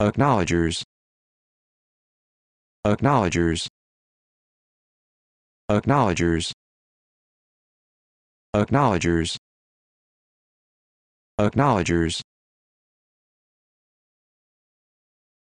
acknowledgers acknowledgers acknowledgers acknowledgers acknowledgers